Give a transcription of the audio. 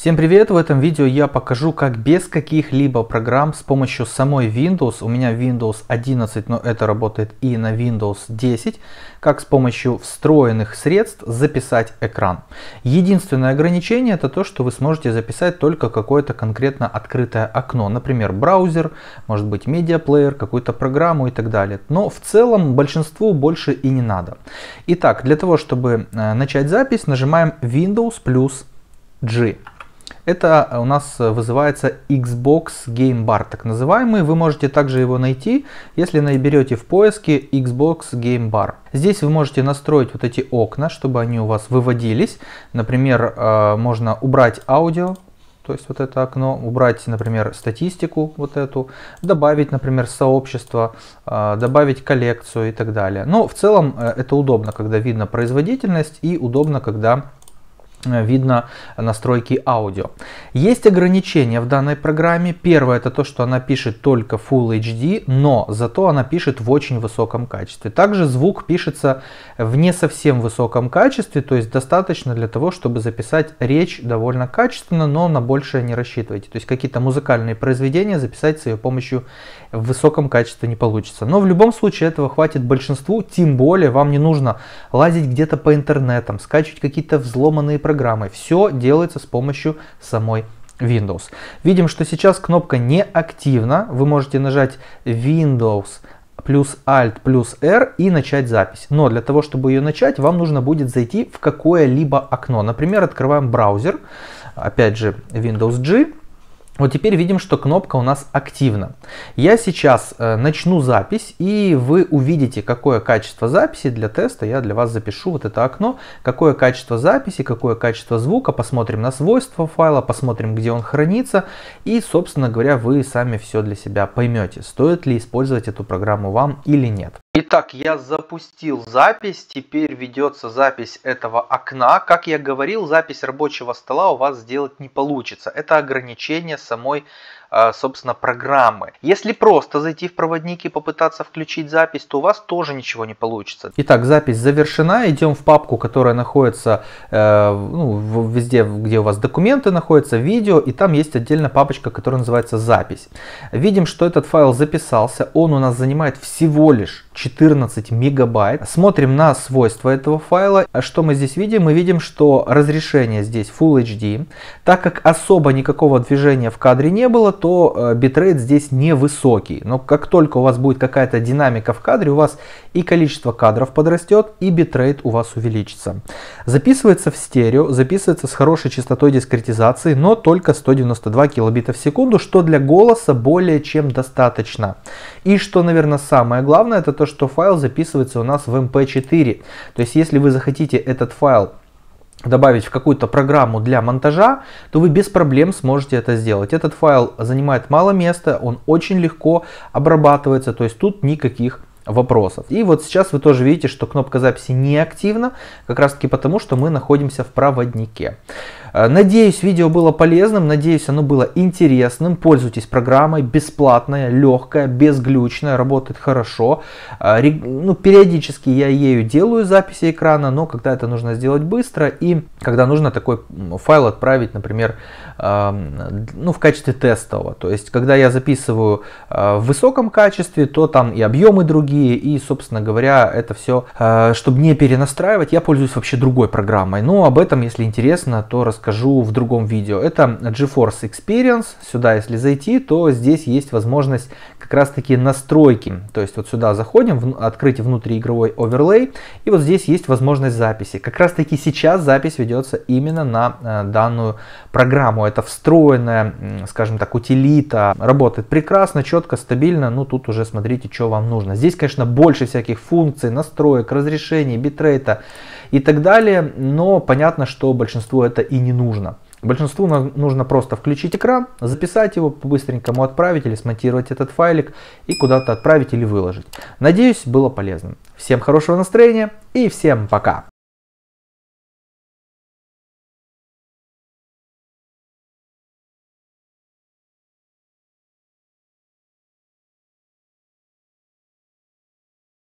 Всем привет! В этом видео я покажу, как без каких-либо программ с помощью самой Windows, у меня Windows 11, но это работает и на Windows 10, как с помощью встроенных средств записать экран. Единственное ограничение это то, что вы сможете записать только какое-то конкретно открытое окно, например, браузер, может быть медиаплеер, какую-то программу и так далее. Но в целом большинству больше и не надо. Итак, для того, чтобы э, начать запись, нажимаем Windows плюс G. Это у нас вызывается Xbox Game Bar, так называемый. Вы можете также его найти, если наберете в поиске Xbox Game Bar. Здесь вы можете настроить вот эти окна, чтобы они у вас выводились. Например, э, можно убрать аудио, то есть вот это окно, убрать, например, статистику вот эту, добавить, например, сообщество, э, добавить коллекцию и так далее. Но в целом э, это удобно, когда видно производительность и удобно, когда Э, видно настройки аудио. Есть ограничения в данной программе. Первое это то, что она пишет только Full HD, но зато она пишет в очень высоком качестве. Также звук пишется в не совсем высоком качестве, то есть достаточно для того, чтобы записать речь довольно качественно, но на большее не рассчитывайте. То есть какие-то музыкальные произведения записать с ее помощью в высоком качестве не получится. Но в любом случае этого хватит большинству, тем более вам не нужно лазить где-то по интернетам, скачивать какие-то взломанные программы. Все делается с помощью самой Windows. Видим, что сейчас кнопка не активна. Вы можете нажать Windows плюс Alt плюс R и начать запись. Но для того, чтобы ее начать, вам нужно будет зайти в какое-либо окно. Например, открываем браузер, опять же Windows G, вот теперь видим, что кнопка у нас активна. Я сейчас э, начну запись, и вы увидите, какое качество записи для теста. Я для вас запишу вот это окно, какое качество записи, какое качество звука. Посмотрим на свойства файла, посмотрим, где он хранится. И, собственно говоря, вы сами все для себя поймете, стоит ли использовать эту программу вам или нет. Итак, я запустил запись, теперь ведется запись этого окна. Как я говорил, запись рабочего стола у вас сделать не получится. Это ограничение с самой, а, собственно, программы. Если просто зайти в проводник и попытаться включить запись, то у вас тоже ничего не получится. Итак, запись завершена. Идем в папку, которая находится э, ну, везде, где у вас документы находятся, видео, и там есть отдельная папочка, которая называется «Запись». Видим, что этот файл записался. Он у нас занимает всего лишь 14 мегабайт. Смотрим на свойства этого файла. Что мы здесь видим? Мы видим, что разрешение здесь Full HD. Так как особо никакого движения в кадре не было, то э, битрейт здесь невысокий. Но как только у вас будет какая-то динамика в кадре, у вас и количество кадров подрастет, и битрейт у вас увеличится. Записывается в стерео, записывается с хорошей частотой дискретизации, но только 192 килобита в секунду, что для голоса более чем достаточно. И что, наверное, самое главное, это то, что файл записывается у нас в mp4. То есть если вы захотите этот файл добавить в какую-то программу для монтажа, то вы без проблем сможете это сделать. Этот файл занимает мало места, он очень легко обрабатывается, то есть тут никаких вопросов. И вот сейчас вы тоже видите, что кнопка записи не активна, как раз таки потому, что мы находимся в проводнике. Э, надеюсь, видео было полезным, надеюсь, оно было интересным. Пользуйтесь программой, бесплатная, легкая, безглючная, работает хорошо. Э, ну, периодически я ею делаю записи экрана, но когда это нужно сделать быстро и когда нужно такой файл отправить, например, эм, ну, в качестве тестового. То есть, когда я записываю э, в высоком качестве, то там и объемы другие, терапии. И, собственно говоря, это все, э, чтобы не перенастраивать, я пользуюсь вообще другой программой. Но об этом, если интересно, то расскажу в другом видео. Это GeForce Experience. Сюда, если зайти, то здесь есть возможность как раз таки настройки. То есть вот сюда заходим, в, открыть внутриигровой оверлей. И вот здесь есть возможность записи. Как раз таки сейчас запись ведется именно на э, данную программу. Это встроенная, скажем так, утилита. Работает прекрасно, четко, стабильно. Ну тут уже смотрите, что вам нужно. Здесь конечно, больше всяких функций, настроек, разрешений, битрейта и так далее, но понятно, что большинству это и не нужно. Большинству нужно просто включить экран, записать его, по-быстренькому отправить или смонтировать этот файлик и куда-то отправить или выложить. Надеюсь, было полезным. Всем хорошего настроения и всем пока!